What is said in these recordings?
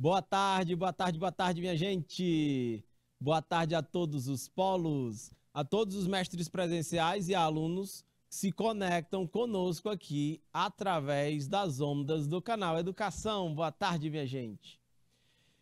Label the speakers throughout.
Speaker 1: Boa tarde, boa tarde, boa tarde, minha gente. Boa tarde a todos os polos, a todos os mestres presenciais e alunos que se conectam conosco aqui através das ondas do canal Educação. Boa tarde, minha gente.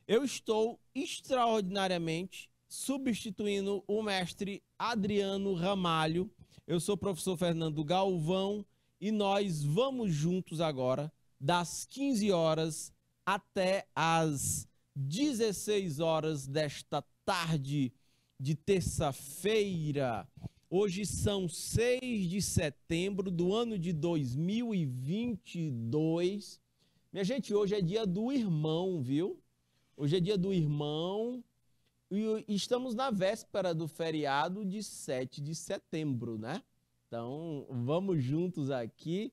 Speaker 1: Eu estou extraordinariamente substituindo o mestre Adriano Ramalho. Eu sou o professor Fernando Galvão e nós vamos juntos agora, das 15 horas até às 16 horas desta tarde de terça-feira. Hoje são 6 de setembro do ano de 2022. Minha gente, hoje é dia do irmão, viu? Hoje é dia do irmão e estamos na véspera do feriado de 7 de setembro, né? Então, vamos juntos aqui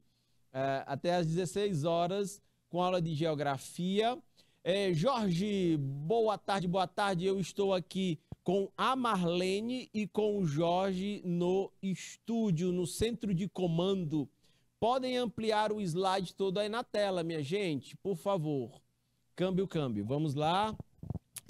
Speaker 1: eh, até às 16 horas com aula de geografia. É, Jorge, boa tarde, boa tarde. Eu estou aqui com a Marlene e com o Jorge no estúdio, no centro de comando. Podem ampliar o slide todo aí na tela, minha gente, por favor. Câmbio, câmbio. Vamos lá.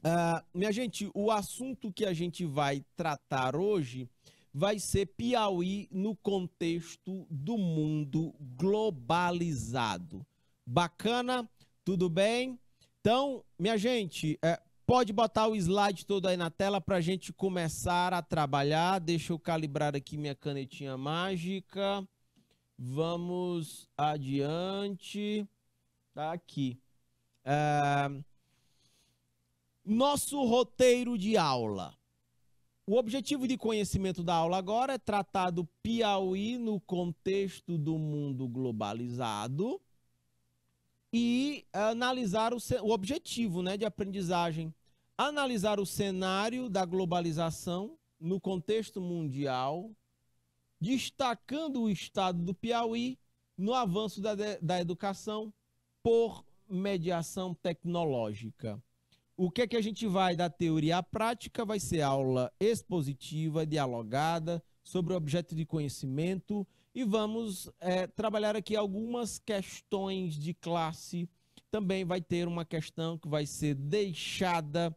Speaker 1: Uh, minha gente, o assunto que a gente vai tratar hoje vai ser Piauí no contexto do mundo globalizado. Bacana? Tudo bem? Então, minha gente, é, pode botar o slide todo aí na tela para a gente começar a trabalhar. Deixa eu calibrar aqui minha canetinha mágica. Vamos adiante. Tá aqui. É... Nosso roteiro de aula. O objetivo de conhecimento da aula agora é tratar do Piauí no contexto do mundo globalizado e eh, analisar o, o objetivo né, de aprendizagem. Analisar o cenário da globalização no contexto mundial, destacando o estado do Piauí no avanço da, da educação por mediação tecnológica. O que é que a gente vai da teoria à prática? Vai ser aula expositiva, dialogada, sobre o objeto de conhecimento e vamos é, trabalhar aqui algumas questões de classe. Também vai ter uma questão que vai ser deixada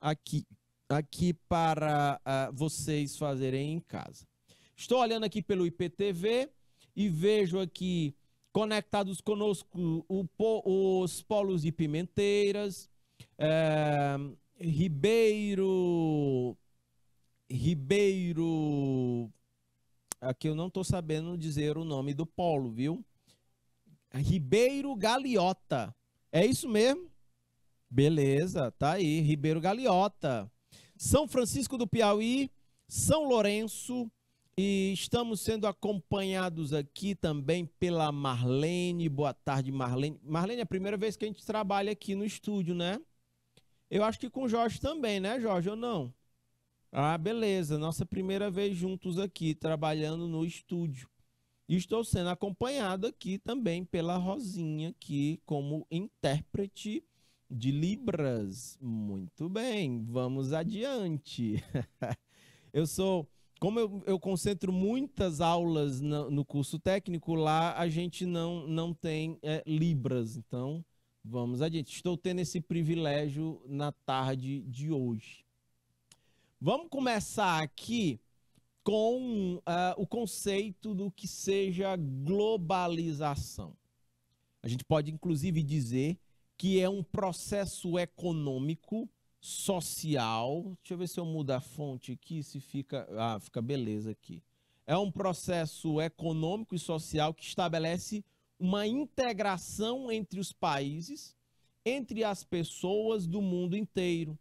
Speaker 1: aqui, aqui para uh, vocês fazerem em casa. Estou olhando aqui pelo IPTV e vejo aqui conectados conosco o, os polos de Pimenteiras, é, Ribeiro, Ribeiro Aqui eu não estou sabendo dizer o nome do polo, viu? Ribeiro Galiota. É isso mesmo? Beleza, tá aí. Ribeiro Galiota. São Francisco do Piauí, São Lourenço. E estamos sendo acompanhados aqui também pela Marlene. Boa tarde, Marlene. Marlene, é a primeira vez que a gente trabalha aqui no estúdio, né? Eu acho que com o Jorge também, né, Jorge? Ou não? Ah, beleza, nossa primeira vez juntos aqui, trabalhando no estúdio. estou sendo acompanhado aqui também pela Rosinha, que como intérprete de Libras. Muito bem, vamos adiante. eu sou. Como eu, eu concentro muitas aulas no, no, curso técnico, lá a gente não, não tem é, Libras. Então, vamos adiante. Estou tendo esse privilégio na tarde de hoje. Vamos começar aqui com uh, o conceito do que seja globalização. A gente pode, inclusive, dizer que é um processo econômico, social. Deixa eu ver se eu mudo a fonte aqui, se fica. Ah, fica beleza aqui. É um processo econômico e social que estabelece uma integração entre os países, entre as pessoas do mundo inteiro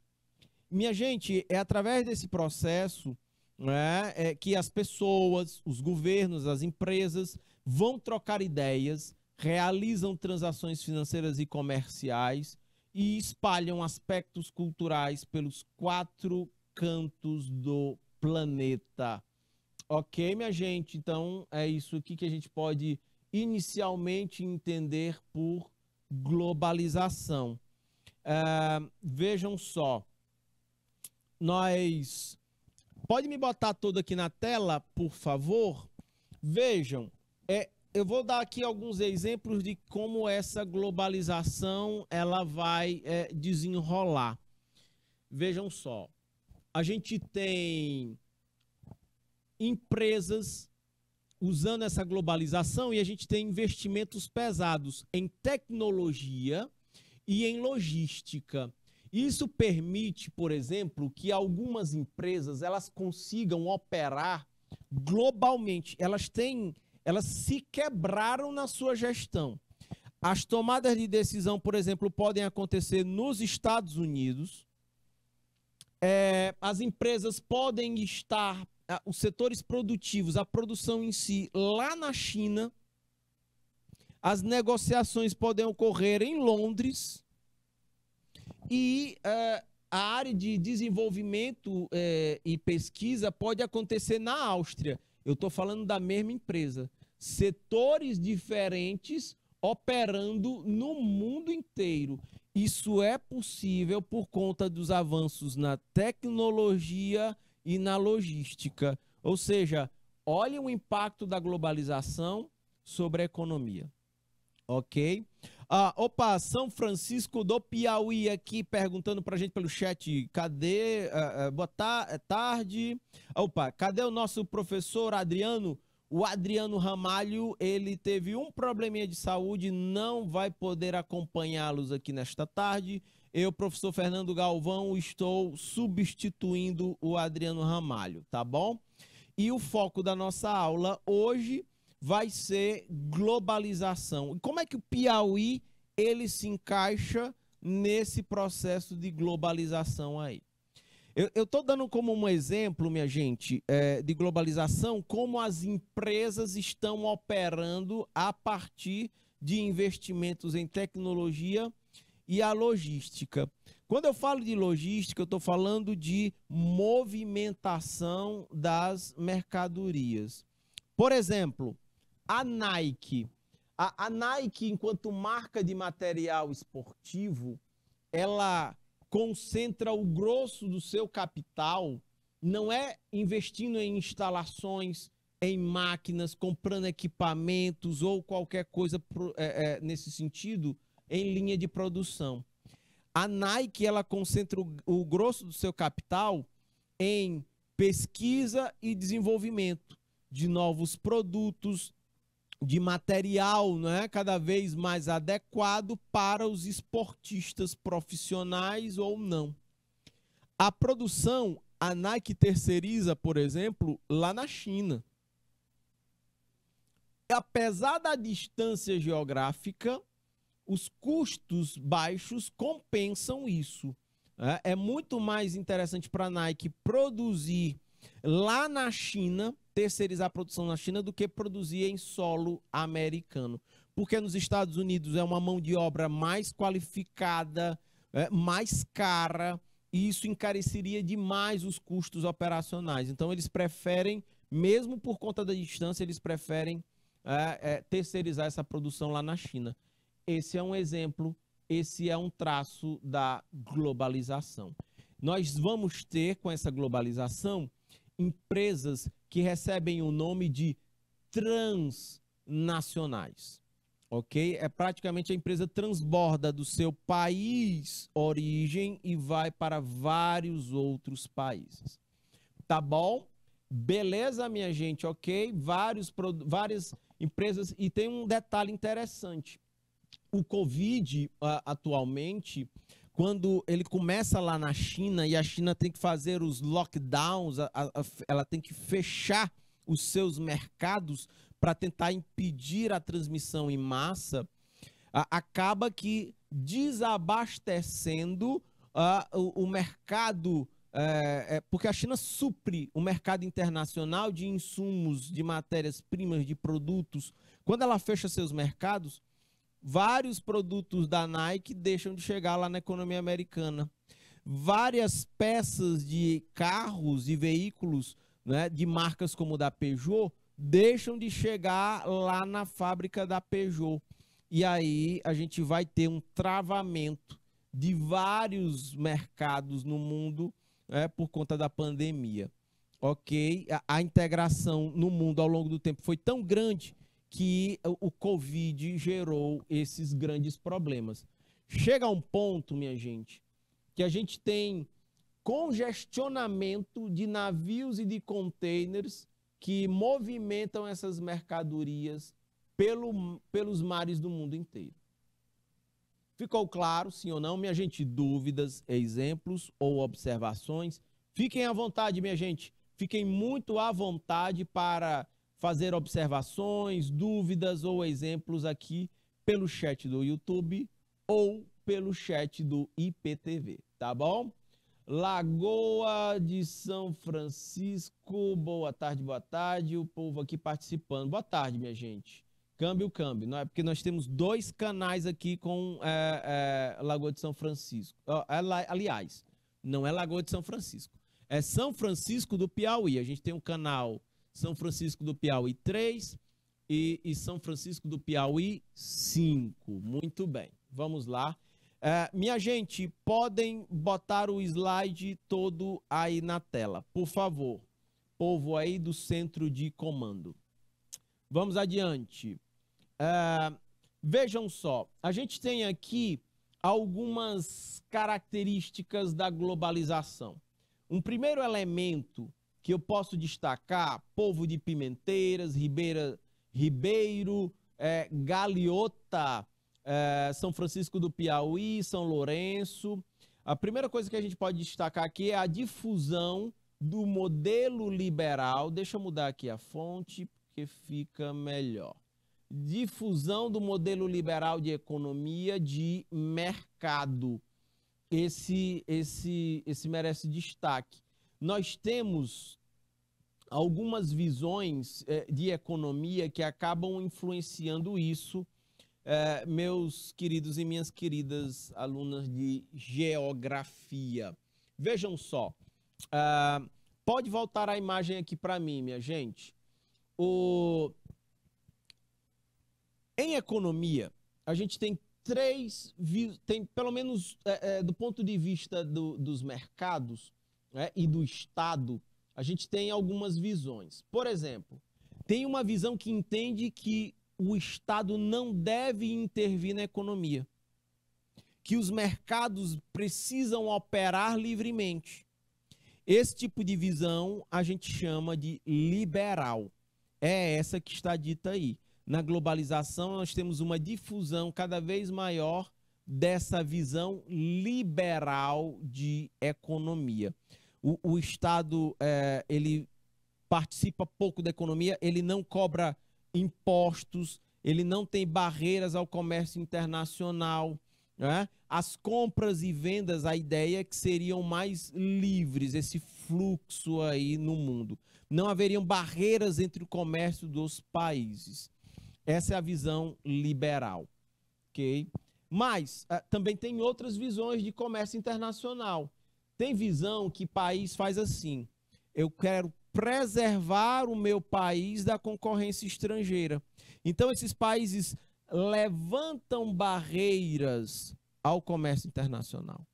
Speaker 1: minha gente, é através desse processo né, é que as pessoas, os governos, as empresas vão trocar ideias, realizam transações financeiras e comerciais e espalham aspectos culturais pelos quatro cantos do planeta. Ok, minha gente? Então é isso aqui que a gente pode inicialmente entender por globalização. Uh, vejam só nós. Pode me botar tudo aqui na tela, por favor? Vejam, é, eu vou dar aqui alguns exemplos de como essa globalização ela vai é, desenrolar. Vejam só, a gente tem empresas usando essa globalização e a gente tem investimentos pesados em tecnologia e em logística. Isso permite, por exemplo, que algumas empresas elas consigam operar globalmente. Elas têm, elas se quebraram na sua gestão. As tomadas de decisão, por exemplo, podem acontecer nos Estados Unidos. É, as empresas podem estar, ah, os setores produtivos, a produção em si, lá na China. As negociações podem ocorrer em Londres. E uh, a área de desenvolvimento eh, e pesquisa pode acontecer na Áustria. Eu estou falando da mesma empresa. Setores diferentes operando no mundo inteiro. Isso é possível por conta dos avanços na tecnologia e na logística. Ou seja, olhe o impacto da globalização sobre a economia ok? Ah, opa, São Francisco do Piauí aqui perguntando pra gente pelo chat. Cadê? Ah, ah boa ta eh, tarde. Opa, cadê o nosso professor Adriano? O Adriano Ramalho, ele teve um probleminha de saúde, não vai poder acompanhá-los aqui nesta tarde. Eu, professor Fernando Galvão, estou substituindo o Adriano Ramalho, tá bom? E o foco da nossa aula hoje vai ser globalização. E como é que o Piauí ele se encaixa nesse processo de globalização aí? Eu estou dando como um exemplo, minha gente, é, de globalização, como as empresas estão operando a partir de investimentos em tecnologia e a logística. Quando eu falo de logística, eu estou falando de movimentação das mercadorias. Por exemplo, a Nike. A, a Nike, enquanto marca de material esportivo, ela concentra o grosso do seu capital, não é investindo em instalações, em máquinas, comprando equipamentos ou qualquer coisa é, é, nesse sentido, em linha de produção. A Nike ela concentra o, o, grosso do seu capital em pesquisa e desenvolvimento de novos produtos, de material né, cada vez mais adequado para os esportistas profissionais ou não. A produção, a Nike terceiriza, por exemplo, lá na China. apesar da distância geográfica, os custos baixos compensam isso. Né? É muito mais interessante para a Nike produzir lá na China terceirizar a produção na China do que produzir em solo americano. Porque nos Estados Unidos é uma mão de obra mais qualificada, é, mais cara, e isso encareceria demais os custos operacionais. Então, eles preferem, mesmo por conta da distância, eles preferem é, é, terceirizar essa produção lá na China. Esse é um exemplo, esse é um traço da globalização. Nós vamos ter, com essa globalização, empresas que recebem o nome de transnacionais. Ok? É praticamente a empresa transborda do seu país origem e vai para vários outros países. Tá bom? Beleza, minha gente, ok? Vários, várias empresas. E tem um detalhe interessante. O Covid, atualmente, quando ele começa lá na China e a China tem que fazer os lockdowns, a, a, ela tem que fechar os seus mercados para tentar impedir a transmissão em massa, a, acaba que desabastecendo o, o, mercado. É, é, porque a China supre o mercado internacional de insumos, de matérias-primas, de produtos. Quando ela fecha seus mercados, Vários produtos da Nike deixam de chegar lá na economia americana. Várias peças de carros e veículos né, de marcas como da Peugeot deixam de chegar lá na fábrica da Peugeot. E aí a gente vai ter um travamento de vários mercados no mundo né, por conta da pandemia. Ok? A, a, integração no mundo ao longo do tempo foi tão grande que o Covid gerou esses grandes problemas. Chega a um ponto, minha gente, que a gente tem congestionamento de navios e de containers que movimentam essas mercadorias pelo, pelos mares do mundo inteiro. Ficou claro, sim ou não? Minha gente, dúvidas, exemplos ou observações? Fiquem à vontade, minha gente. Fiquem muito à vontade para fazer observações, dúvidas ou exemplos aqui pelo chat do YouTube ou pelo chat do IPTV, tá bom? Lagoa de São Francisco, boa tarde, boa tarde, o povo aqui participando. Boa tarde, minha gente. Câmbio, câmbio, não é porque nós temos dois canais aqui com é, é, Lagoa de São Francisco. É aliás, não é Lagoa de São Francisco, é São Francisco do Piauí. A gente tem um canal são Francisco do Piauí, 3 e, e São Francisco do Piauí, 5. Muito bem, vamos lá. É, minha gente, podem botar o slide todo aí na tela, por favor. Povo aí do centro de comando. Vamos adiante. É, vejam só, a gente tem aqui algumas características da globalização. Um primeiro elemento que eu posso destacar: Povo de Pimenteiras, Ribeira, Ribeiro, é, é, São Francisco do Piauí, São Lourenço. A primeira coisa que a gente pode destacar aqui é a difusão do modelo liberal. Deixa eu mudar aqui a fonte, porque fica melhor. Difusão do modelo liberal de economia de mercado. Esse, esse, esse merece destaque nós temos algumas visões eh, de economia que acabam influenciando isso. Eh, meus queridos e minhas queridas alunas de geografia, vejam só. Uh, pode voltar a imagem aqui para mim, minha gente. O... Em economia, a gente tem três, tem pelo menos é, é, do ponto de vista do, dos mercados, né, e do Estado, a gente tem algumas visões. Por exemplo, tem uma visão que entende que o Estado não deve intervir na economia, que os mercados precisam operar livremente. Esse tipo de visão a gente chama de liberal. É essa que está dita aí. Na globalização, nós temos uma difusão cada vez maior dessa visão liberal de economia o, o Estado é, ele participa pouco da economia, ele não cobra impostos, ele não tem barreiras ao comércio internacional. Né? As compras e vendas, a ideia é que seriam mais livres, esse fluxo aí no mundo. Não haveriam barreiras entre o comércio dos países. Essa é a visão liberal. ok? Mas é, também tem outras visões de comércio internacional. Tem visão que país faz assim. Eu quero preservar o meu país da concorrência estrangeira. Então, esses países levantam barreiras ao comércio internacional,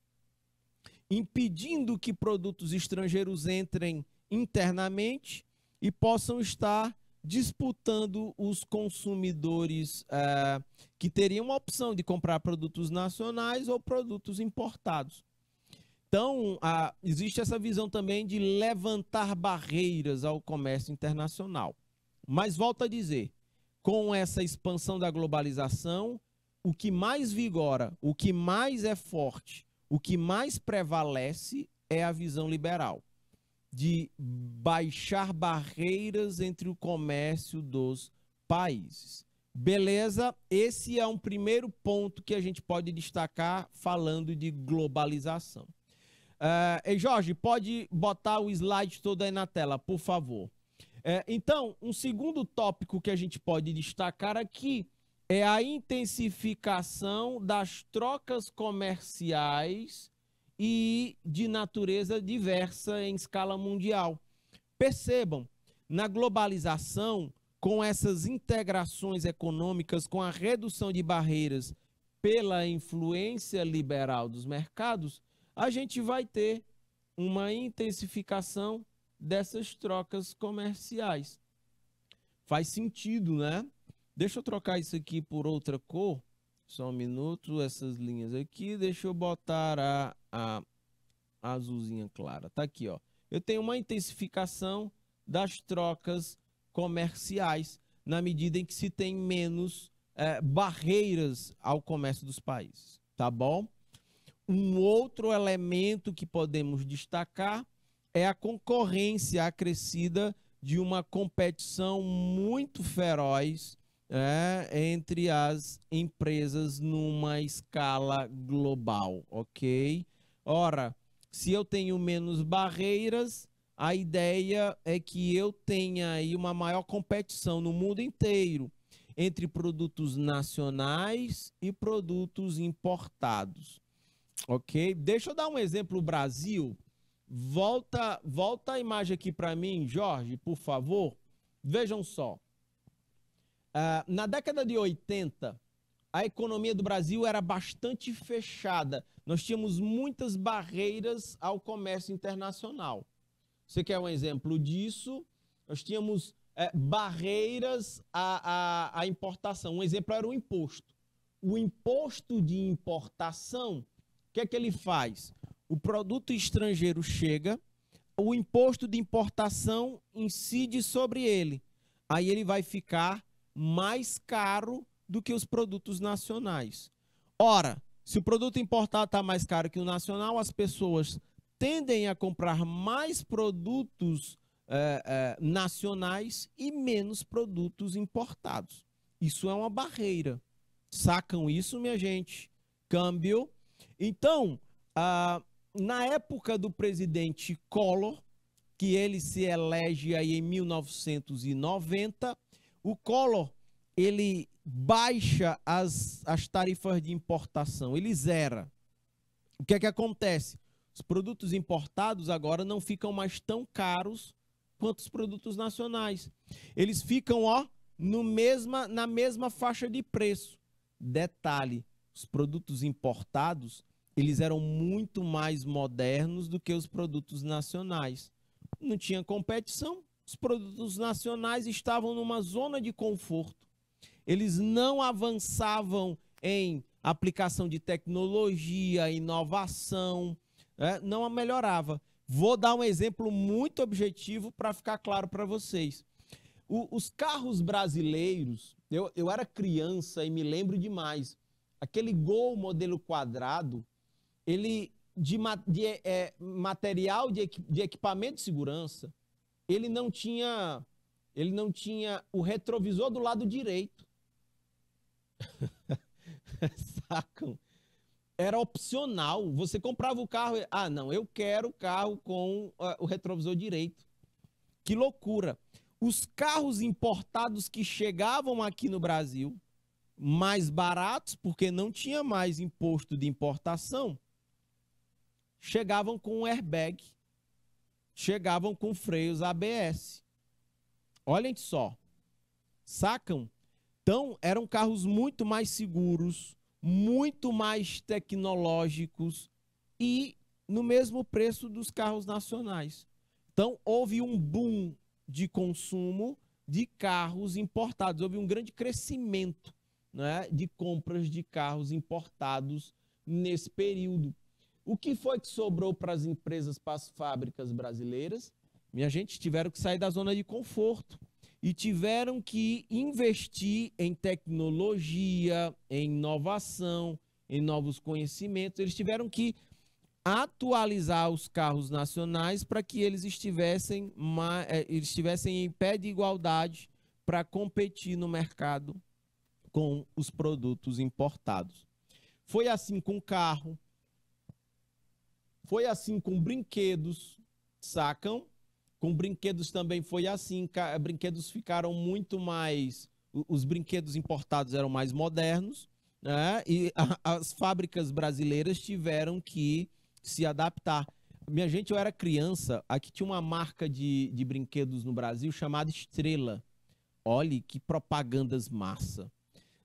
Speaker 1: impedindo que produtos estrangeiros entrem internamente e possam estar disputando os consumidores é, que teriam a opção de comprar produtos nacionais ou produtos importados. Então, a, existe essa visão também de levantar barreiras ao comércio internacional. Mas volto a dizer, com essa expansão da globalização, o que mais vigora, o que mais é forte, o que mais prevalece é a visão liberal de baixar barreiras entre o comércio dos países. Beleza? Esse é um primeiro ponto que a gente pode destacar falando de globalização. Uh, Jorge, pode botar o slide todo aí na tela, por favor. É, então, um segundo tópico que a gente pode destacar aqui é a intensificação das trocas comerciais e de natureza diversa em escala mundial. Percebam, na globalização, com essas integrações econômicas, com a redução de barreiras pela influência liberal dos mercados, a gente vai ter uma intensificação dessas trocas comerciais. Faz sentido, né? Deixa eu trocar isso aqui por outra cor. Só um minuto, essas linhas aqui. Deixa eu botar a, a, azulzinha clara. Tá aqui, ó. Eu tenho uma intensificação das trocas comerciais na medida em que se tem menos é, barreiras ao comércio dos países. Tá bom? Um outro elemento que podemos destacar é a concorrência acrescida de uma competição muito feroz né, entre as empresas numa escala global, ok? Ora, se eu tenho menos barreiras, a ideia é que eu tenha aí uma maior competição no mundo inteiro entre produtos nacionais e produtos importados. Ok, deixa eu dar um exemplo Brasil. Volta, volta a imagem aqui para mim, Jorge, por favor. Vejam só. Uh, na década de 80, a economia do Brasil era bastante fechada. Nós tínhamos muitas barreiras ao comércio internacional. Você quer um exemplo disso? Nós tínhamos é, barreiras à, à, à importação. Um exemplo era o imposto. O imposto de importação o que é que ele faz? O produto estrangeiro chega, o imposto de importação incide sobre ele. Aí ele vai ficar mais caro do que os produtos nacionais. Ora, se o produto importado está mais caro que o nacional, as pessoas tendem a comprar mais produtos eh, eh, nacionais e menos produtos importados. Isso é uma barreira. Sacam isso, minha gente? Câmbio então, ah, na época do presidente Collor, que ele se elege aí em 1990, o Collor ele baixa as, as tarifas de importação, ele zera. O que é que acontece? Os produtos importados agora não ficam mais tão caros quanto os produtos nacionais. Eles ficam, ó, no mesma, na mesma faixa de preço. Detalhe: os produtos importados eles eram muito mais modernos do que os produtos nacionais. Não tinha competição, os produtos nacionais estavam numa zona de conforto. Eles não avançavam em aplicação de tecnologia, inovação, né? não melhorava. Vou dar um exemplo muito objetivo para ficar claro para vocês. O, os carros brasileiros, eu, eu era criança e me lembro demais. Aquele gol modelo quadrado, ele de, de é, material de, de equipamento de segurança, ele não tinha ele não tinha o retrovisor do lado direito. Sacam? Era opcional. Você comprava o carro. Ah, não, eu quero o carro com uh, o retrovisor direito. Que loucura! Os carros importados que chegavam aqui no Brasil, mais baratos, porque não tinha mais imposto de importação, chegavam com um airbag, chegavam com freios ABS. Olhem só. Sacam? Então, eram carros muito mais seguros, muito mais tecnológicos e no mesmo preço dos carros nacionais. Então, houve um boom de consumo de carros importados, houve um grande crescimento né, de compras de carros importados nesse período. O que foi que sobrou para as empresas, para as fábricas brasileiras? Minha gente, tiveram que sair da zona de conforto e tiveram que investir em tecnologia, em inovação, em novos conhecimentos. Eles tiveram que atualizar os carros nacionais para que eles estivessem, é, eles estivessem em pé de igualdade para competir no mercado com os produtos importados. Foi assim com o carro, foi assim com brinquedos, sacam? Com brinquedos também foi assim. Brinquedos ficaram muito mais. Os brinquedos importados eram mais modernos, né? E a, as fábricas brasileiras tiveram que se adaptar. Minha gente, eu era criança, aqui tinha uma marca de, de brinquedos no Brasil chamada Estrela. Olhe que propagandas massa.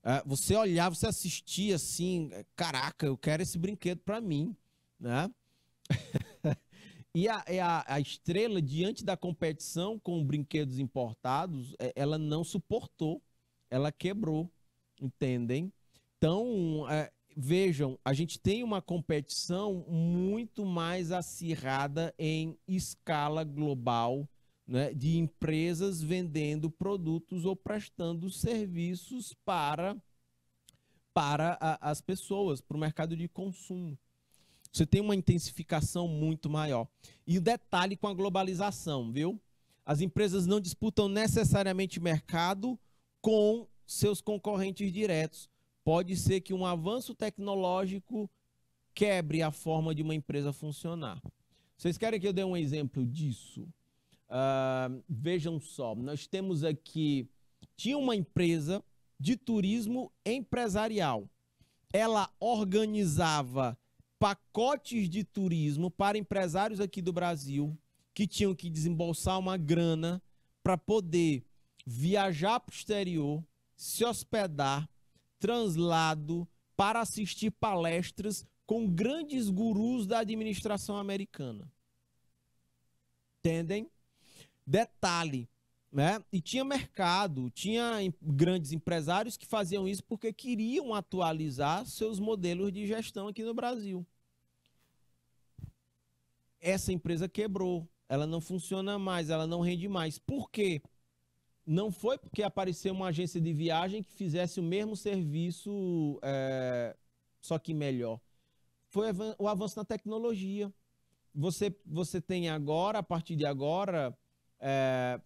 Speaker 1: É, você olhava, você assistia assim, é, caraca, eu quero esse brinquedo para mim, né? e a, é a, a, estrela, diante da competição com brinquedos importados, é, ela não suportou, ela quebrou, entendem? Então, é, vejam, a gente tem uma competição muito mais acirrada em escala global né, de empresas vendendo produtos ou prestando serviços para, para a, as pessoas, para o mercado de consumo. Você tem uma intensificação muito maior. E o detalhe com a globalização, viu? As empresas não disputam necessariamente mercado com seus concorrentes diretos. Pode ser que um avanço tecnológico quebre a forma de uma empresa funcionar. Vocês querem que eu dê um exemplo disso? Uh, vejam só, nós temos aqui. Tinha uma empresa de turismo empresarial. Ela organizava pacotes de turismo para empresários aqui do Brasil que tinham que desembolsar uma grana para poder viajar para o exterior, se hospedar, translado para assistir palestras com grandes gurus da administração americana. Entendem? Detalhe: né? E tinha mercado, tinha grandes empresários que faziam isso porque queriam atualizar seus modelos de gestão aqui no Brasil. Essa empresa quebrou, ela não funciona mais, ela não rende mais. Por quê? Não foi porque apareceu uma agência de viagem que fizesse o mesmo serviço, é, só que melhor. Foi o avanço na tecnologia. Você, você tem agora, a partir de agora, é,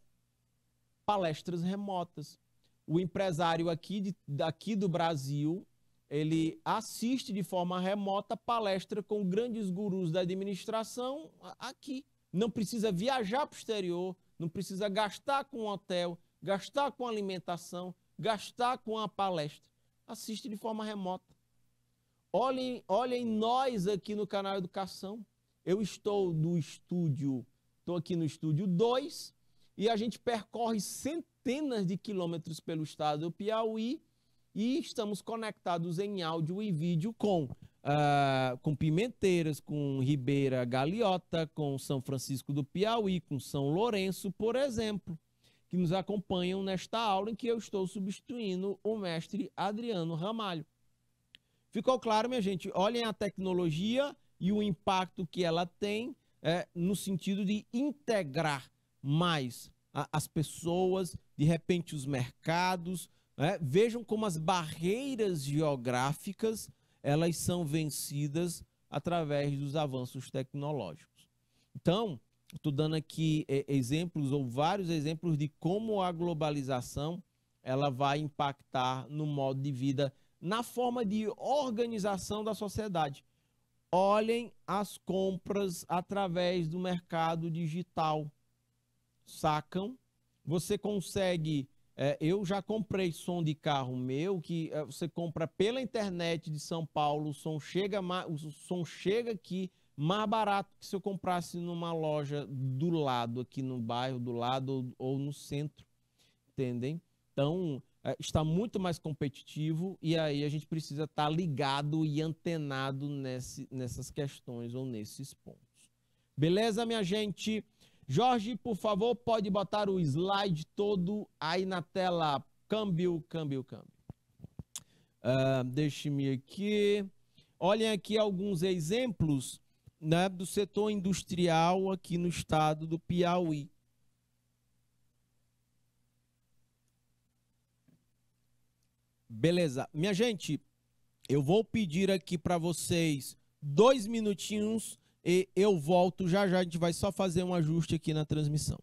Speaker 1: palestras remotas. O empresário aqui de, daqui do Brasil, ele assiste de forma remota palestra com grandes gurus da administração aqui. Não precisa viajar para o exterior, não precisa gastar com hotel, gastar com alimentação, gastar com a palestra. Assiste de forma remota. Olhem, olhem nós aqui no canal Educação. Eu estou no estúdio, estou aqui no estúdio 2, e a gente percorre centenas de quilômetros pelo estado do Piauí e estamos conectados em áudio e vídeo com, uh, com Pimenteiras, com Ribeira Galiota, com São Francisco do Piauí, com São Lourenço, por exemplo, que nos acompanham nesta aula em que eu estou substituindo o mestre Adriano Ramalho. Ficou claro, minha gente? Olhem a tecnologia e o impacto que ela tem é, no sentido de integrar mais a, as pessoas, de repente os mercados. Né? Vejam como as barreiras geográficas elas são vencidas através dos avanços tecnológicos. Então, estou dando aqui é, exemplos ou vários exemplos de como a globalização ela vai impactar no modo de vida, na forma de organização da sociedade. Olhem as compras através do mercado digital sacam, você consegue. É, eu já comprei som de carro meu que é, você compra pela internet de São Paulo, o som chega mais, o som chega aqui mais barato que se eu comprasse numa loja do lado aqui no bairro do lado ou, ou no centro, entendem? Então é, está muito mais competitivo e aí a gente precisa estar tá ligado e antenado nesse, nessas questões ou nesses pontos. Beleza, minha gente? Jorge, por favor, pode botar o slide todo aí na tela. Câmbio, câmbio, câmbio. Uh, Deixe-me aqui. Olhem aqui alguns exemplos né, do setor industrial aqui no estado do Piauí. Beleza. Minha gente, eu vou pedir aqui para vocês dois minutinhos e eu volto já já, a gente vai só fazer um ajuste aqui na transmissão.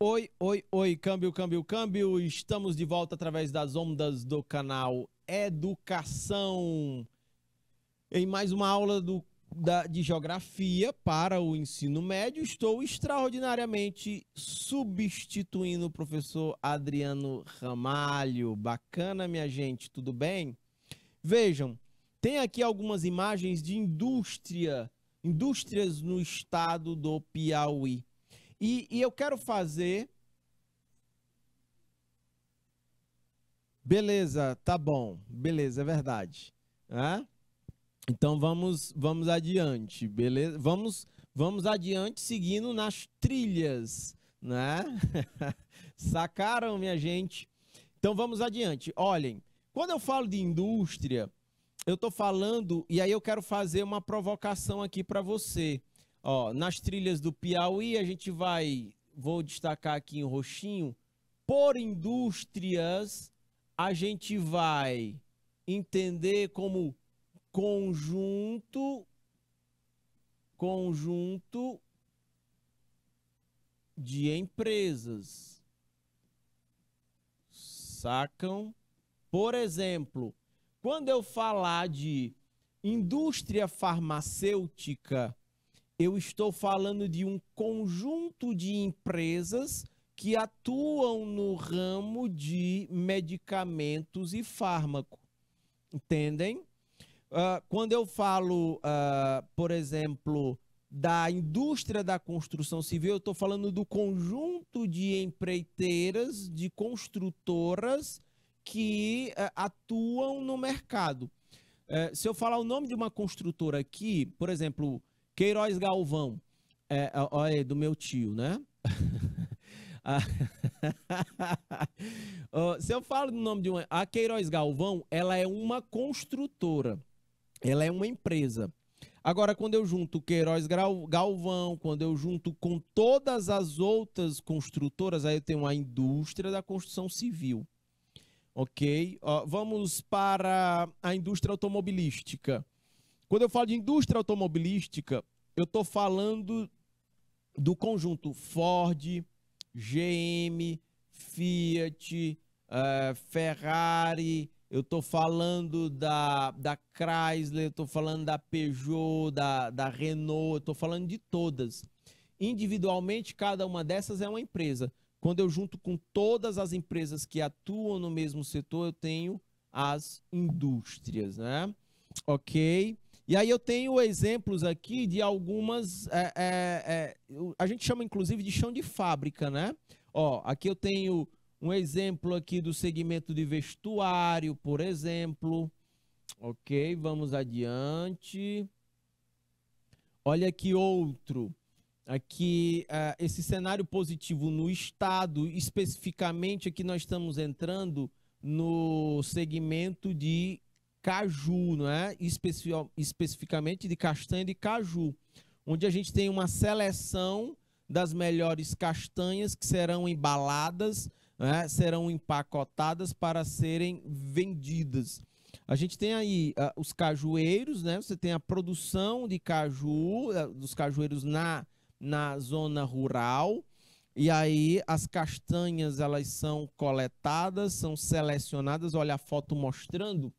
Speaker 1: Oi, oi, oi, câmbio, câmbio, câmbio. Estamos de volta através das ondas do canal Educação. Em mais uma aula do, da, de Geografia para o ensino médio, estou extraordinariamente substituindo o professor Adriano Ramalho. Bacana, minha gente, tudo bem? Vejam, tem aqui algumas imagens de indústria, indústrias no estado do Piauí. E, e eu quero fazer. Beleza, tá bom. Beleza, é verdade. É? Então vamos, vamos adiante, beleza? Vamos, vamos adiante seguindo nas trilhas, né? Sacaram, minha gente? Então vamos adiante. Olhem, quando eu falo de indústria, eu estou falando, e aí eu quero fazer uma provocação aqui para você. Ó, nas trilhas do Piauí, a gente vai, vou destacar aqui em roxinho, por indústrias, a gente vai entender como conjunto conjunto de empresas. Sacam? Por exemplo, quando eu falar de indústria farmacêutica, eu estou falando de um conjunto de empresas que atuam no ramo de medicamentos e fármaco. Entendem? Uh, quando eu falo, uh, por exemplo, da indústria da construção civil, eu estou falando do conjunto de empreiteiras, de construtoras que uh, atuam no mercado. Eh, se eu falar o nome de uma construtora aqui, por exemplo, Queiroz Galvão, é, olha aí, é do meu tio, né? Se eu falo do nome de uma. A Queiroz Galvão, ela é uma construtora. Ela é uma empresa. Agora, quando eu junto Queiroz Galvão, quando eu junto com todas as outras construtoras, aí eu tenho a indústria da construção civil. Ok? Ó, vamos para a indústria automobilística. Quando eu falo de indústria automobilística, eu estou falando do conjunto Ford, GM, Fiat, uh, Ferrari, eu estou falando da, da Chrysler, eu estou falando da Peugeot, da, da Renault, estou falando de todas. Individualmente, cada uma dessas é uma empresa. Quando eu junto com todas as empresas que atuam no mesmo setor, eu tenho as indústrias, né? Ok. E aí eu tenho exemplos aqui de algumas. É, é, é, a gente chama inclusive de chão de fábrica, né? Ó, aqui eu tenho um exemplo aqui do segmento de vestuário, por exemplo. Ok, vamos adiante. Olha aqui outro. Aqui, é, esse cenário positivo no Estado, especificamente aqui nós estamos entrando no segmento de caju, não é? especificamente de castanha de caju, onde a gente tem uma seleção das melhores castanhas que serão embaladas, né? serão empacotadas para serem vendidas. A gente tem aí uh, os cajueiros, né? Você tem a produção de caju, uh, dos cajueiros na, na zona rural. E aí as castanhas, elas são coletadas, são selecionadas. Olha a foto mostrando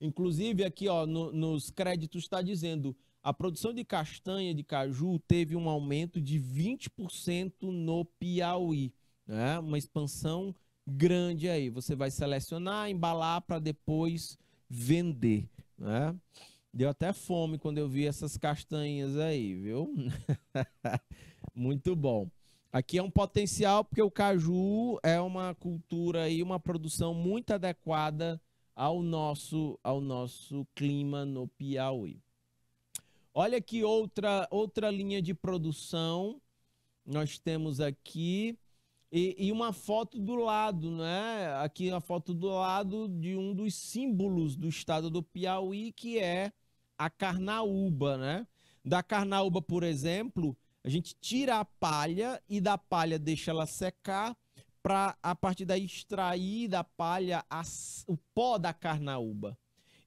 Speaker 1: Inclusive, aqui ó, no, nos créditos está dizendo a produção de castanha de caju teve um aumento de 20% no Piauí. Né? Uma expansão grande aí. Você vai selecionar, embalar para depois vender. Né? Deu até fome quando eu vi essas castanhas aí, viu? Muito bom. Aqui é um potencial porque o caju é uma cultura e uma produção muito adequada ao nosso, ao nosso clima no Piauí. Olha que outra, outra linha de produção nós temos aqui. E, e, uma foto do lado, né? Aqui a foto do lado de um dos símbolos do estado do Piauí, que é a carnaúba, né? Da carnaúba, por exemplo, a gente tira a palha e da palha deixa ela secar para a partir daí extrair da palha o pó da carnaúba.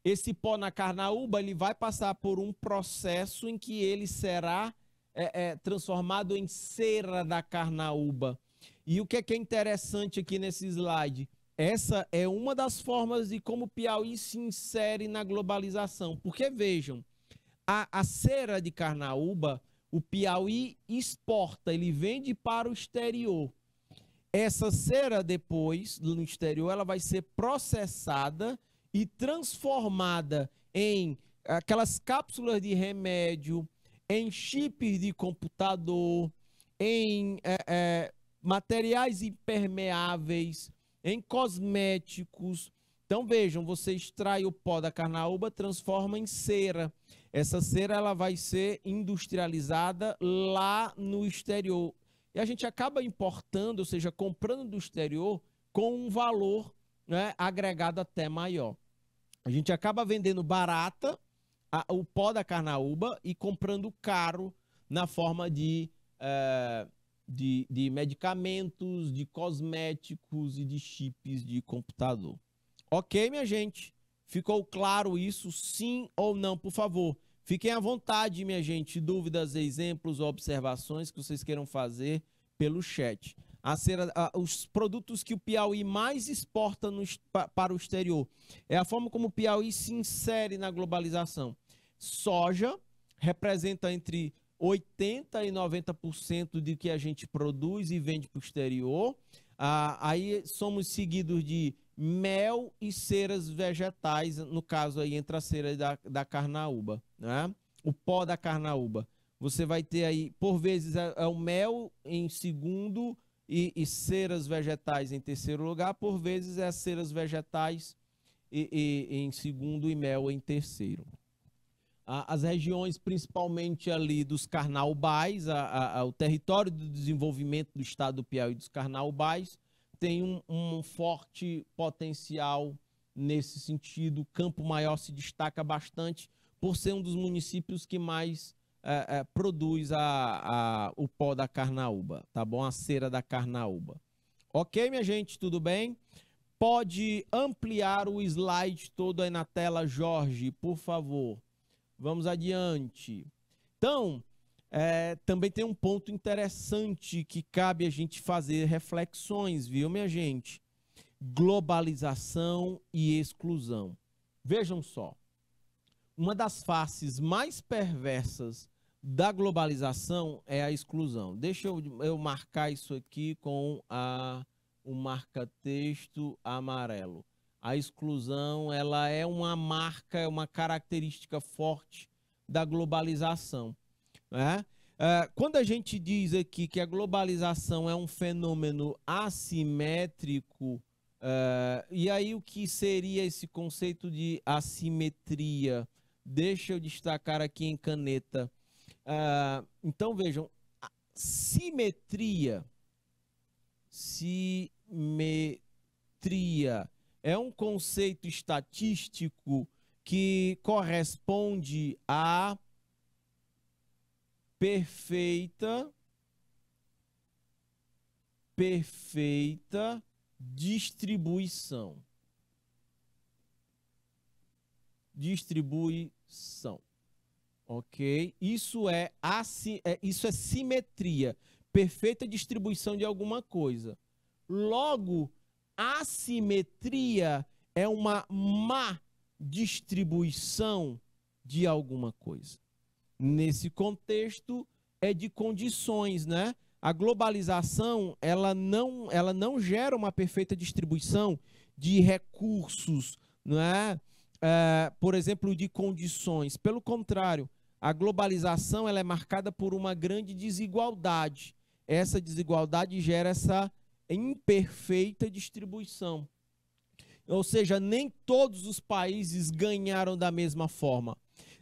Speaker 1: Esse pó na carnaúba ele vai passar por um processo em que ele será é, é, transformado em cera da carnaúba. E o que é, que é interessante aqui nesse slide? Essa é uma das formas de como Piauí se insere na globalização. Porque vejam, a, a cera de carnaúba, o Piauí exporta, ele vende para o exterior. Essa cera depois, no exterior, ela vai ser processada e transformada em aquelas cápsulas de remédio, em chips de computador, em é, é, materiais impermeáveis, em cosméticos. Então vejam, você extrai o pó da carnaúba, transforma em cera. Essa cera ela vai ser industrializada lá no exterior, e a gente acaba importando, ou seja, comprando do exterior com um valor né, agregado até maior. A gente acaba vendendo barata a, o pó da carnaúba e comprando caro na forma de, é, de, de medicamentos, de cosméticos e de chips de computador. Ok, minha gente? Ficou claro isso? Sim ou não? Por favor, Fiquem à vontade, minha gente. Dúvidas, exemplos observações que vocês queiram fazer pelo chat. A a, os produtos que o Piauí mais exporta no, pa, para o exterior. É a forma como o Piauí se insere na globalização. Soja representa entre 80% e 90% de que a gente produz e vende para o exterior. Ah, aí somos seguidos de mel e ceras vegetais, no caso aí entre a cera da, da carnaúba, né? O pó da carnaúba. Você vai ter aí, por vezes, é, é o mel em segundo e, e, ceras vegetais em terceiro lugar, por vezes é as ceras vegetais e, e, em segundo e mel em terceiro. as regiões, principalmente ali dos carnaubais, a, a, a, o território do desenvolvimento do estado do Piauí dos carnaubais, tem um, um forte potencial nesse sentido. Campo Maior se destaca bastante por ser um dos municípios que mais é, é, produz a, a, o pó da carnaúba, tá bom? A cera da carnaúba. Ok, minha gente, tudo bem? Pode ampliar o slide todo aí na tela, Jorge, por favor. Vamos adiante. Então, é, também tem um ponto interessante que cabe a gente fazer reflexões, viu, minha gente? Globalização e exclusão. Vejam só. Uma das faces mais perversas da globalização é a exclusão. Deixa eu, eu marcar isso aqui com a, o marca-texto amarelo. A exclusão ela é uma marca, é uma característica forte da globalização. Né? É, quando a gente diz aqui que a globalização é um fenômeno assimétrico, é, e aí o que seria esse conceito de assimetria? Deixa eu destacar aqui em caneta. É, então vejam, simetria, simetria é um conceito estatístico que corresponde a perfeita, perfeita distribuição. Distribuição. Ok? Isso é, assim, é, isso é simetria. Perfeita distribuição de alguma coisa. Logo, assimetria é uma má distribuição de alguma coisa nesse contexto é de condições, né? A globalização, ela não, ela não gera uma perfeita distribuição de recursos, né? É, por exemplo, de condições. Pelo contrário, a globalização ela é marcada por uma grande desigualdade. Essa desigualdade gera essa imperfeita distribuição. Ou seja, nem todos os países ganharam da mesma forma.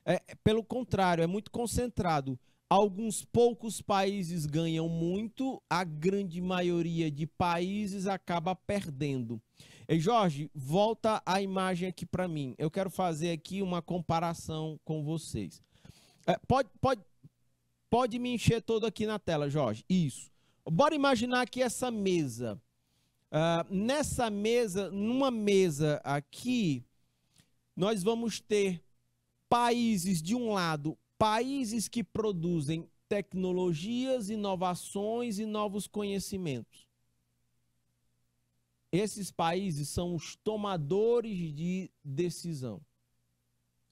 Speaker 1: É, é, pelo contrário, é muito concentrado. Alguns poucos países ganham muito, a grande maioria de países acaba perdendo. E Jorge, volta a imagem aqui para mim. Eu quero fazer aqui uma comparação com vocês. É, pode, pode, pode me encher todo aqui na tela, Jorge. Isso. Bora imaginar aqui essa mesa. Uh, nessa mesa, numa mesa aqui, nós vamos ter países, de um lado, países que produzem tecnologias, inovações e novos conhecimentos. Esses países são os tomadores de decisão.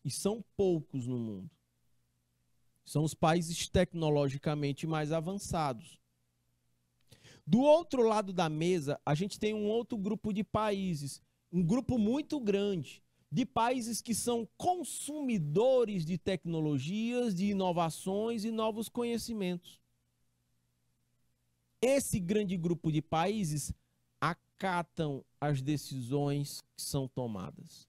Speaker 1: E são poucos no mundo. São os países tecnologicamente mais avançados. Do outro lado da mesa, a gente tem um outro grupo de países, um grupo muito grande, de países que são consumidores de tecnologias, de inovações e novos conhecimentos. Esse grande grupo de países acatam as decisões que são tomadas.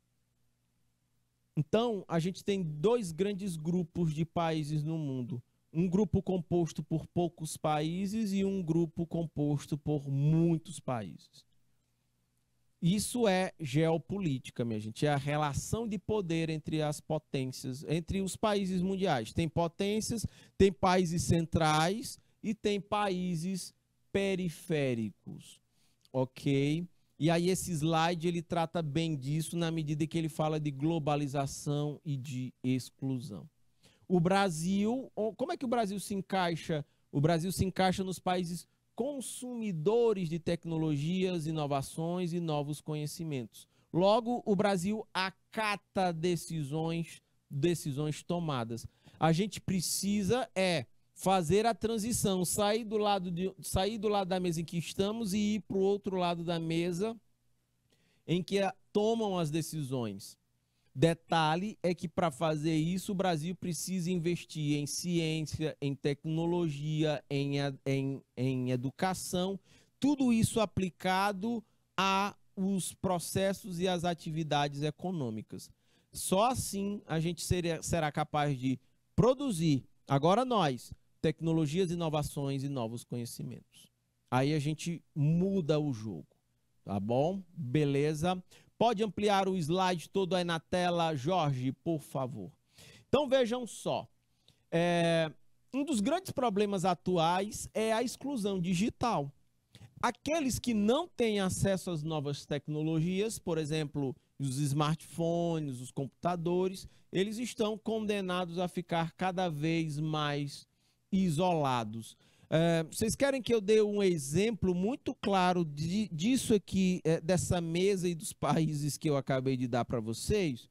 Speaker 1: Então, a gente tem dois grandes grupos de países no mundo: um grupo composto por poucos países e um grupo composto por muitos países. Isso é geopolítica, minha gente. É a relação de poder entre as potências, entre os países mundiais. Tem potências, tem países centrais e tem países periféricos. Ok? E aí esse slide ele trata bem disso na medida que ele fala de globalização e de exclusão. O Brasil, como é que o Brasil se encaixa? O Brasil se encaixa nos países consumidores de tecnologias, inovações e novos conhecimentos. Logo, o Brasil acata decisões, decisões tomadas. A gente precisa é fazer a transição, sair do lado de, sair do lado da mesa em que estamos e ir para o outro lado da mesa em que a, tomam as decisões. Detalhe é que para fazer isso, o Brasil precisa investir em ciência, em tecnologia, em, em, em educação, tudo isso aplicado a os processos e as atividades econômicas. Só assim a gente seria, será capaz de produzir, agora nós, tecnologias, inovações e novos conhecimentos. Aí a gente muda o jogo, tá bom? Beleza? Pode ampliar o slide todo aí na tela, Jorge, por favor. Então vejam só. É, um dos grandes problemas atuais é a exclusão digital. Aqueles que não têm acesso às novas tecnologias, por exemplo, os smartphones, os computadores, eles estão condenados a ficar cada vez mais isolados. É, vocês querem que eu dê um exemplo muito claro de, disso aqui, é, dessa mesa e dos países que eu acabei de dar para vocês?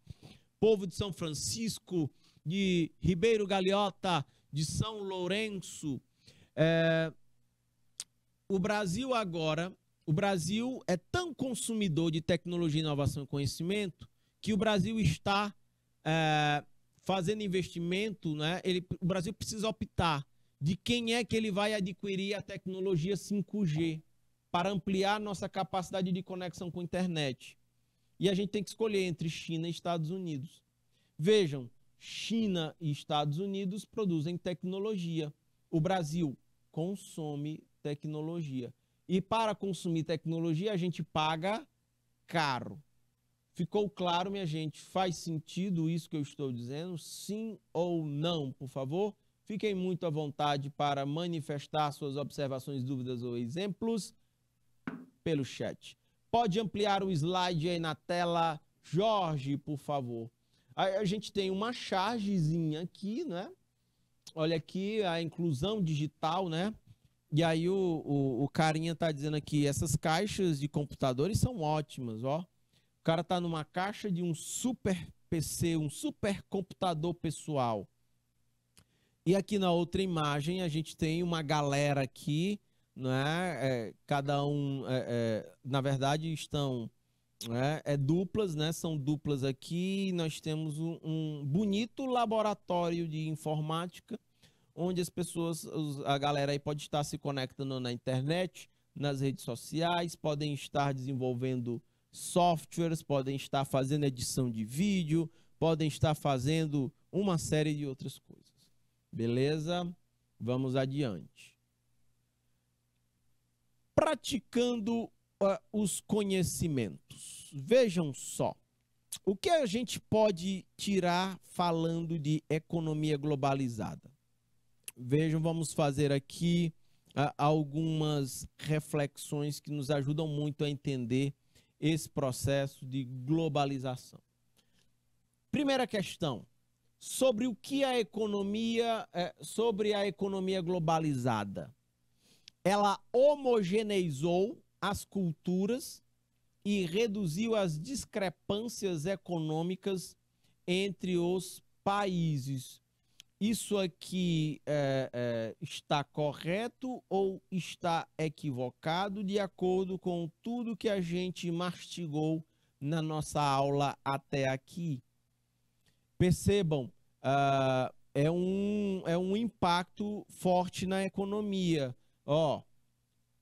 Speaker 1: Povo de São Francisco, de Ribeiro Galeota, de São Lourenço. É, o Brasil agora, o Brasil é tão consumidor de tecnologia, inovação e conhecimento que o Brasil está fazendo investimento, né? Ele, o Brasil precisa optar de quem é que ele vai adquirir a tecnologia 5G para ampliar nossa capacidade de conexão com a internet. E a gente tem que escolher entre China e Estados Unidos. Vejam, China e Estados Unidos produzem tecnologia. O Brasil consome tecnologia. E para consumir tecnologia, a gente paga caro. Ficou claro, minha gente? Faz sentido isso que eu estou dizendo? Sim ou não, por favor? Fiquem muito à vontade para manifestar suas observações, dúvidas ou exemplos pelo chat. Pode ampliar o slide aí na tela, Jorge, por favor. A, gente tem uma chargezinha aqui, né? Olha aqui a inclusão digital, né? E aí o, o, o carinha tá dizendo aqui, essas caixas de computadores são ótimas, ó. O cara tá numa caixa de um super PC, um super computador pessoal. E aqui na outra imagem a gente tem uma galera aqui, né? É, cada um, é, é, na verdade, estão né? é, duplas, né? São duplas aqui. Nós temos um, um, bonito laboratório de informática, onde as pessoas, a galera aí pode estar se conectando na internet, nas redes sociais, podem estar desenvolvendo softwares, podem estar fazendo edição de vídeo, podem estar fazendo uma série de outras coisas. Beleza? Vamos adiante. Praticando uh, os conhecimentos. Vejam só. O que a gente pode tirar falando de economia globalizada? Vejam, vamos fazer aqui uh, algumas reflexões que nos ajudam muito a entender esse processo de globalização. Primeira questão: sobre o que a economia, é, sobre a economia globalizada. Ela homogeneizou as culturas e reduziu as discrepâncias econômicas entre os países. Isso aqui é, é, está correto ou está equivocado de acordo com tudo que a gente mastigou na nossa aula até aqui? percebam, uh, é, um, é um impacto forte na economia. Ó,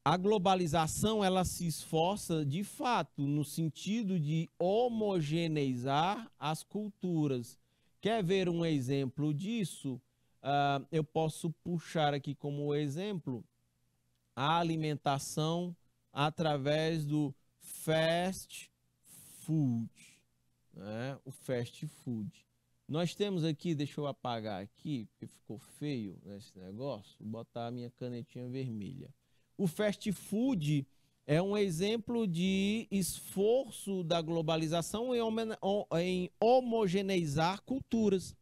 Speaker 1: a globalização ela se esforça de fato no sentido de homogeneizar as culturas. Quer ver um exemplo disso? Uh, eu posso puxar aqui como exemplo a alimentação através do fast food, né? o fast food. Nós temos aqui, deixa eu apagar aqui, porque ficou feio esse negócio, vou botar a minha canetinha vermelha. O fast food é um exemplo de esforço da globalização em homogeneizar culturas.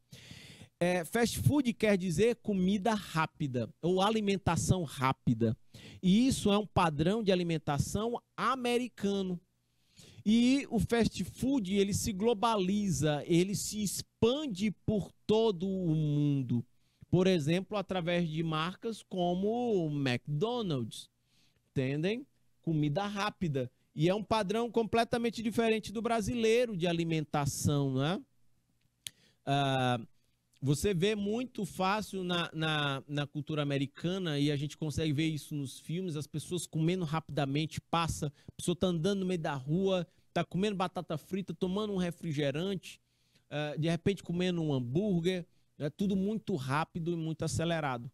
Speaker 1: É, fast food quer dizer comida rápida ou alimentação rápida. E isso é um padrão de alimentação americano. E o fast food, ele se globaliza, ele se expande por todo o mundo. Por exemplo, através de marcas como McDonald's, entendem? Comida rápida. E é um padrão completamente diferente do brasileiro de alimentação, né? é você vê muito fácil na, na, na, cultura americana e a gente consegue ver isso nos filmes, as pessoas comendo rapidamente, passa, a pessoa tá andando no meio da rua, tá comendo batata frita, tomando um refrigerante, uh, de repente comendo um hambúrguer, é tudo muito rápido e muito acelerado.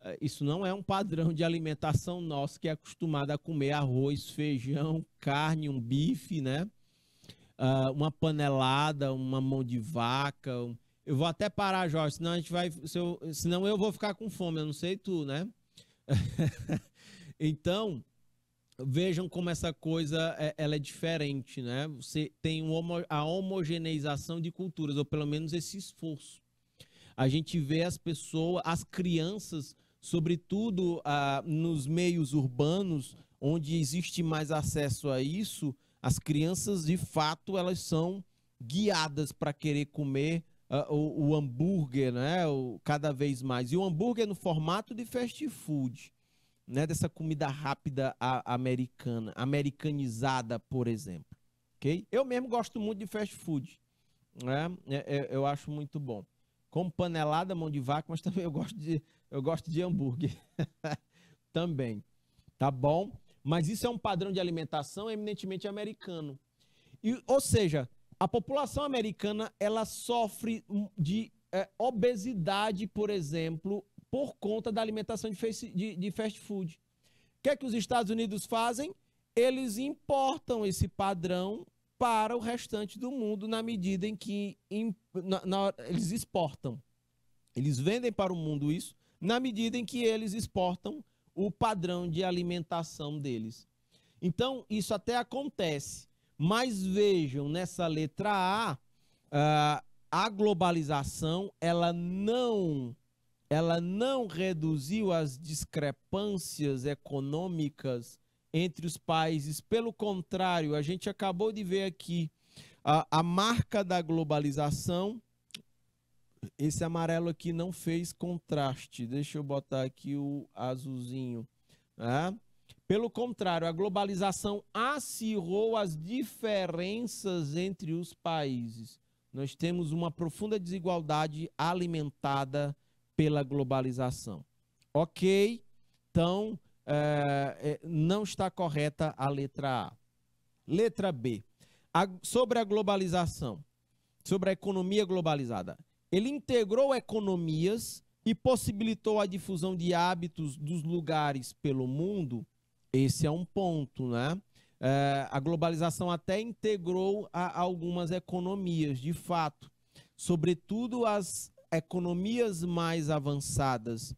Speaker 1: Uh, isso não é um padrão de alimentação nosso que é acostumado a comer arroz, feijão, carne, um bife, né? Uh, uma panelada, uma mão de vaca, um eu vou até parar, Jorge, senão a gente vai. Se eu, senão eu vou ficar com fome, eu não sei tu, né? então, vejam como essa coisa é, ela é diferente, né? Você tem um, a homogeneização de culturas, ou pelo menos esse esforço. A gente vê as pessoas, as crianças, sobretudo ah, nos meios urbanos, onde existe mais acesso a isso, as crianças, de fato, elas são guiadas para querer comer uh, o, o, hambúrguer, né? O, cada vez mais. E o hambúrguer no formato de fast food, né? Dessa comida rápida a, americana, americanizada, por exemplo. Ok? Eu mesmo gosto muito de fast food, né? Eu, é, é, eu acho muito bom. Como panelada, mão de vaca, mas também eu gosto de, eu gosto de hambúrguer. também. Tá bom? Mas isso é um padrão de alimentação eminentemente americano. E, ou seja, a população americana ela sofre hum, de é, obesidade, por exemplo, por conta da alimentação de, face, de, de fast food. O que é que os Estados Unidos fazem? Eles importam esse padrão para o restante do mundo na medida em que em, na, na, eles exportam. Eles vendem para o mundo isso na medida em que eles exportam o padrão de alimentação deles. Então, isso até acontece. Mas vejam, nessa letra A, a, ah, a globalização ela não ela não reduziu as discrepâncias econômicas entre os países. Pelo contrário, a gente acabou de ver aqui a, a marca da globalização. Esse amarelo aqui não fez contraste. Deixa eu botar aqui o azulzinho. Né? Pelo contrário, a globalização acirrou as diferenças entre os países. Nós temos uma profunda desigualdade alimentada pela globalização. Ok, então é, não está correta a letra A. Letra B. A, sobre a globalização, sobre a economia globalizada. Ele integrou economias e possibilitou a difusão de hábitos dos lugares pelo mundo esse é um ponto, né? É, a globalização até integrou a algumas economias, de fato, sobretudo as economias mais avançadas.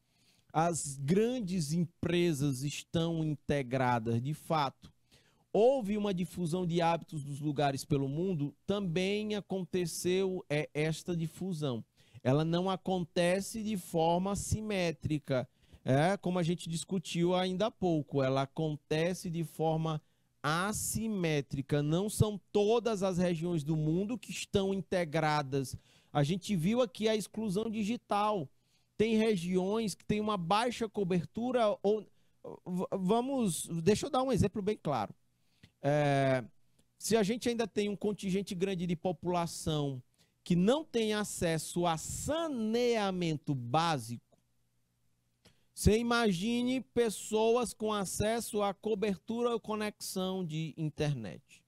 Speaker 1: As grandes empresas estão integradas, de fato. Houve uma difusão de hábitos dos lugares pelo mundo, também aconteceu é, esta difusão. Ela não acontece de forma simétrica é, como a gente discutiu ainda há pouco, ela acontece de forma assimétrica. Não são todas as regiões do mundo que estão integradas. A gente viu aqui a exclusão digital. Tem regiões que têm uma baixa cobertura. Ou... Vamos, deixa eu dar um exemplo bem claro. É, se a gente ainda tem um contingente grande de população que não tem acesso a saneamento básico, você imagine pessoas com acesso à cobertura ou conexão de internet.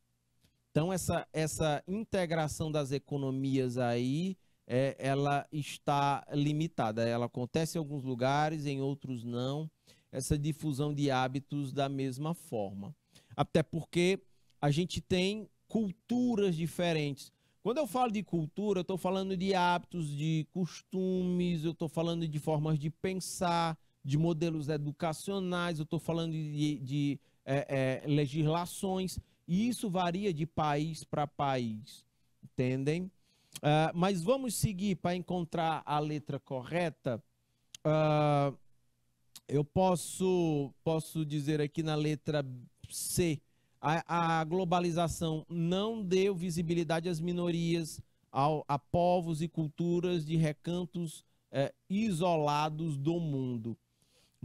Speaker 1: Então, essa, essa integração das economias aí, é, ela está limitada. Ela acontece em alguns lugares, em outros não. Essa difusão de hábitos da mesma forma. Até porque a gente tem culturas diferentes. Quando eu falo de cultura, eu estou falando de hábitos, de costumes, eu estou falando de formas de pensar, de modelos educacionais, eu estou falando de, de é, é, legislações, e isso varia de país para país, entendem? Uh, mas vamos seguir para encontrar a letra correta. Uh, eu posso, posso dizer aqui na letra C: a, a globalização não deu visibilidade às minorias, ao, a povos e culturas de recantos é, isolados do mundo.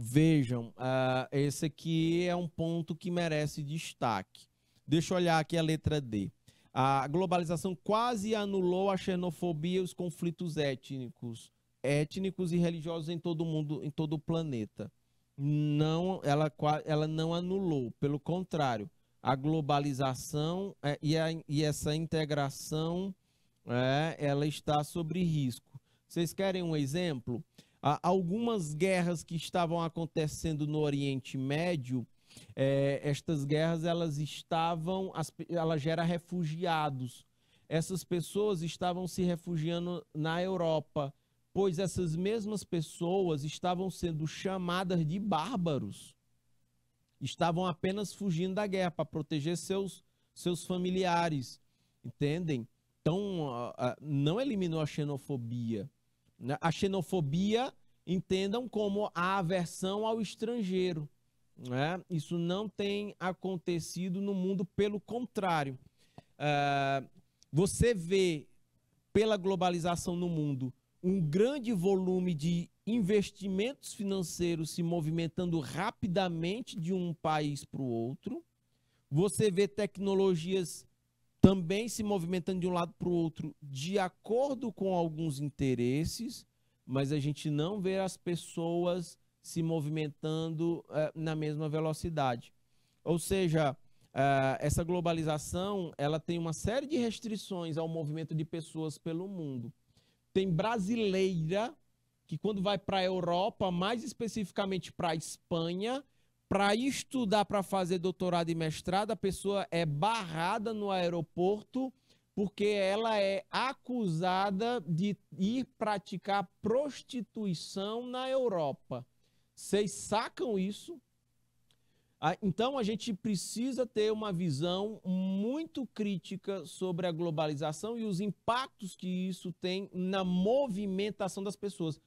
Speaker 1: Vejam, uh, esse aqui é um ponto que merece destaque. Deixa eu olhar aqui a letra D. A globalização quase anulou a xenofobia e os conflitos étnicos, étnicos e religiosos em todo o mundo, em todo o planeta. Não, ela, ela não anulou, pelo contrário, a globalização é, e, a, e, essa integração, é, ela está sobre risco. Vocês querem um exemplo? algumas guerras que estavam acontecendo no Oriente Médio, é, estas guerras elas estavam, ela gera refugiados. Essas pessoas estavam se refugiando na Europa, pois essas mesmas pessoas estavam sendo chamadas de bárbaros. Estavam apenas fugindo da guerra para proteger seus, seus familiares, entendem? Então, não eliminou a xenofobia, né? A xenofobia entendam como a aversão ao estrangeiro. Né? Isso não tem acontecido no mundo, pelo contrário. Uh, você vê, pela globalização no mundo, um grande volume de investimentos financeiros se movimentando rapidamente de um país para o outro. Você vê tecnologias também se movimentando de um lado para o outro de acordo com alguns interesses, mas a gente não vê as pessoas se movimentando eh, na mesma velocidade. Ou seja, eh, essa globalização ela tem uma série de restrições ao movimento de pessoas pelo mundo. Tem brasileira que quando vai para a Europa, mais especificamente para a Espanha, para estudar, para fazer doutorado e mestrado, a pessoa é barrada no aeroporto porque ela é acusada de ir praticar prostituição na Europa. Vocês sacam isso? Ah, então a gente precisa ter uma visão muito crítica sobre a globalização e os impactos que isso tem na movimentação das pessoas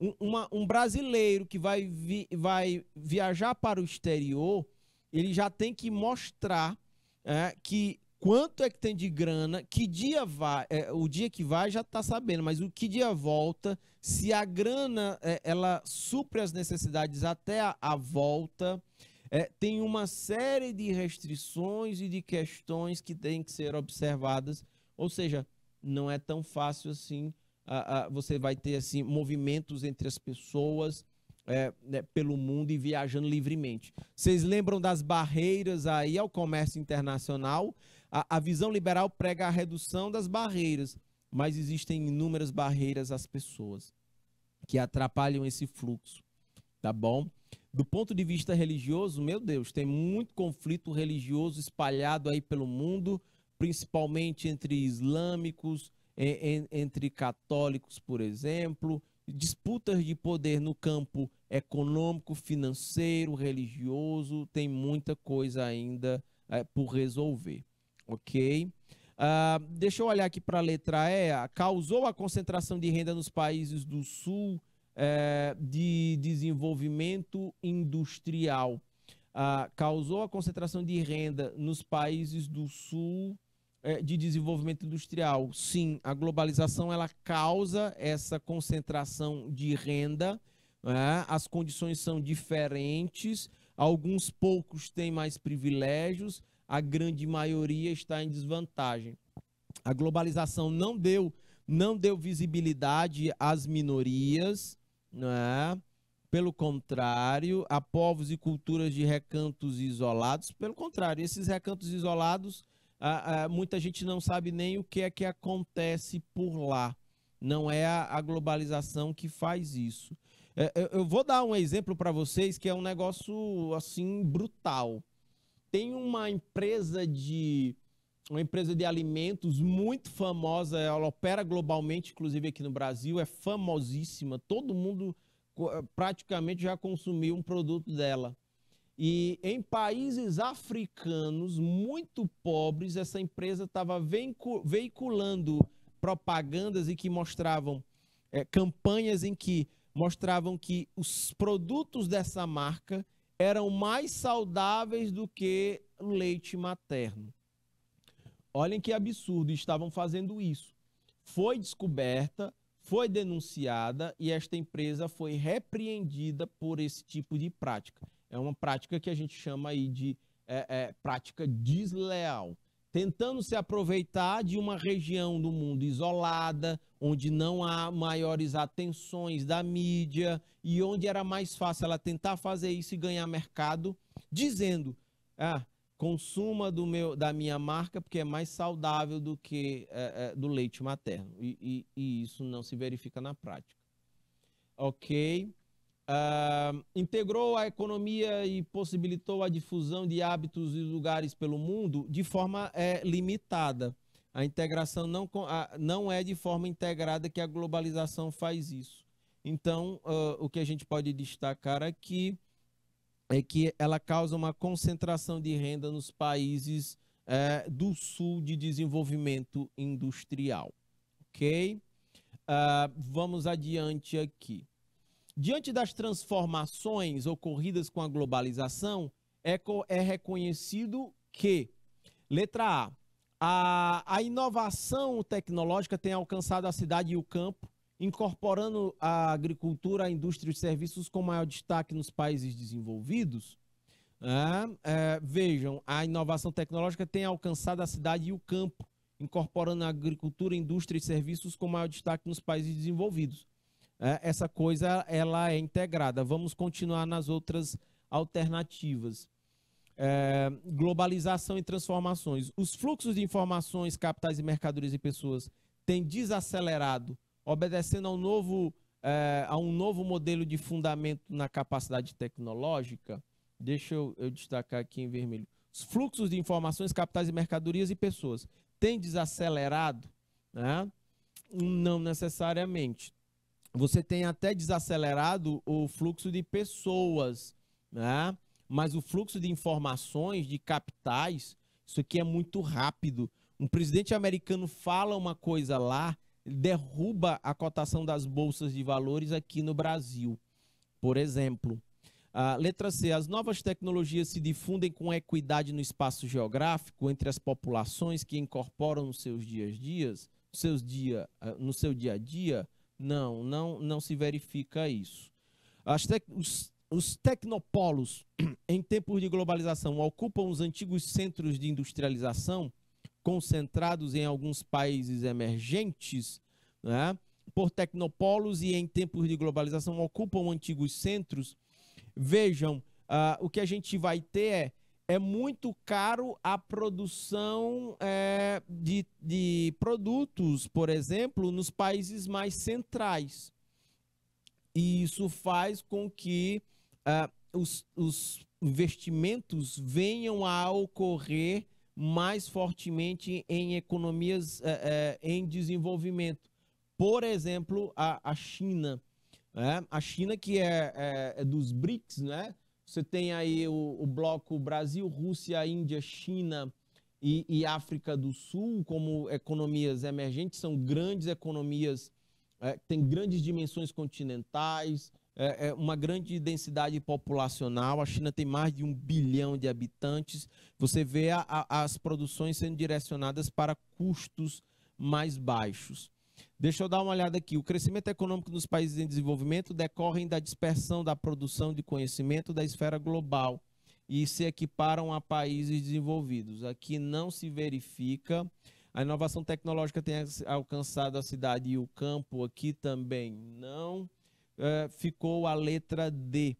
Speaker 1: um, uma, um brasileiro que vai, vi, vai viajar para o exterior, ele já tem que mostrar é, que quanto é que tem de grana, que dia vai, é, o dia que vai já está sabendo, mas o que dia volta, se a grana é, ela supre as necessidades até a, a volta, é, tem uma série de restrições e de questões que têm que ser observadas, ou seja, não é tão fácil assim a, a, você vai ter assim movimentos entre as pessoas é, né, pelo mundo e viajando livremente. Vocês lembram das barreiras aí ao comércio internacional? A, a visão liberal prega a redução das barreiras, mas existem inúmeras barreiras às pessoas que atrapalham esse fluxo, tá bom? Do ponto de vista religioso, meu Deus, tem muito conflito religioso espalhado aí pelo mundo, principalmente entre islâmicos, entre católicos, por exemplo, disputas de poder no campo econômico, financeiro, religioso, tem muita coisa ainda é, por resolver, ok? Uh, deixa eu olhar aqui para a letra E. Causou a concentração de renda nos países do Sul é, de desenvolvimento industrial. Uh, causou a concentração de renda nos países do Sul é, de desenvolvimento industrial. Sim, a globalização ela causa essa concentração de renda, né? as condições são diferentes, alguns poucos têm mais privilégios, a grande maioria está em desvantagem. A globalização não deu, não deu visibilidade às minorias, né? Pelo contrário, a povos e culturas de recantos isolados, pelo contrário, esses recantos isolados a, a, muita gente não sabe nem o que é que acontece por lá. Não é a, a globalização que faz isso. É, eu, eu vou dar um exemplo para vocês que é um negócio assim brutal. Tem uma empresa de uma empresa de alimentos muito famosa, ela opera globalmente, inclusive aqui no Brasil, é famosíssima. Todo mundo praticamente já consumiu um produto dela. E em países africanos muito pobres, essa empresa estava veiculando propagandas e que mostravam é, campanhas em que mostravam que os produtos dessa marca eram mais saudáveis do que leite materno. Olhem que absurdo, estavam fazendo isso. Foi descoberta, foi denunciada e esta empresa foi repreendida por esse tipo de prática. É uma prática que a gente chama aí de é, é, prática desleal. Tentando se aproveitar de uma região do mundo isolada, onde não há maiores atenções da mídia e onde era mais fácil ela tentar fazer isso e ganhar mercado, dizendo: ah, consuma do meu, da minha marca porque é mais saudável do que é, é, do leite materno. E, e, e, isso não se verifica na prática. Ok? Uh, integrou a economia e possibilitou a difusão de hábitos e lugares pelo mundo de forma é, limitada. A integração não, a, não é de forma integrada que a globalização faz isso. Então, uh, o que a gente pode destacar aqui é que ela causa uma concentração de renda nos países uh, do sul de desenvolvimento industrial. Ok? Ah, vamos adiante aqui. Diante das transformações ocorridas com a globalização, é, é reconhecido que, letra A, a, a, inovação tecnológica tem alcançado a cidade e o campo, incorporando a agricultura, a indústria e os serviços com maior destaque nos países desenvolvidos. Né? é, vejam, a inovação tecnológica tem alcançado a cidade e o campo, incorporando a agricultura, indústria e serviços com maior destaque nos países desenvolvidos. É, essa coisa ela é integrada. Vamos continuar nas outras alternativas. É, globalização e transformações. Os fluxos de informações, capitais e mercadorias e pessoas têm desacelerado, obedecendo ao novo, é, a um novo modelo de fundamento na capacidade tecnológica. Deixa eu, eu destacar aqui em vermelho. Os fluxos de informações, capitais e mercadorias e pessoas têm desacelerado? Né? Não necessariamente você tem até desacelerado o fluxo de pessoas, né? mas o fluxo de informações, de capitais, isso aqui é muito rápido. Um presidente americano fala uma coisa lá, derruba a cotação das bolsas de valores aqui no Brasil, por exemplo. letra C. As novas tecnologias se difundem com equidade no espaço geográfico entre as populações que incorporam nos seus dias dias, seus dia, ah, no seu dia a dia não, não, não se verifica isso. Tec os, os tecnopolos, em tempos de globalização, ocupam os antigos centros de industrialização concentrados em alguns países emergentes, né? por tecnopolos e em tempos de globalização ocupam antigos centros. Vejam, uh, o que a gente vai ter é é muito caro a produção é, de, de produtos, por exemplo, nos países mais centrais. E isso faz com que é, os, os, investimentos venham a ocorrer mais fortemente em economias é, é, em desenvolvimento. Por exemplo, a, a China. Né? A China, que é, é, é dos BRICS, né? Você tem aí o, o bloco Brasil, Rússia, Índia, China e, e, África do Sul como economias emergentes, são grandes economias, é, têm grandes dimensões continentais, é, é uma grande densidade populacional. A China tem mais de um bilhão de habitantes. Você vê a, a, as produções sendo direcionadas para custos mais baixos. Deixa eu dar uma olhada aqui. O crescimento econômico nos países em desenvolvimento decorre da dispersão da produção de conhecimento da esfera global e se equiparam a países desenvolvidos. Aqui não se verifica. A inovação tecnológica tem alcançado a cidade e o campo aqui também não. É, ficou a letra D.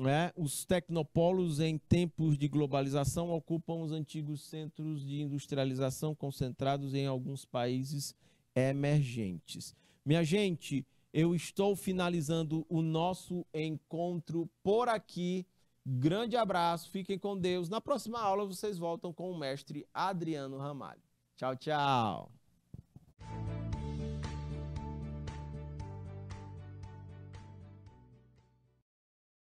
Speaker 1: Né? Os tecnopolos em tempos de globalização ocupam os antigos centros de industrialização concentrados em alguns países emergentes. Minha gente, eu estou finalizando o nosso encontro por aqui. Grande abraço, fiquem com Deus. Na próxima aula vocês voltam com o mestre Adriano Ramalho. Tchau, tchau.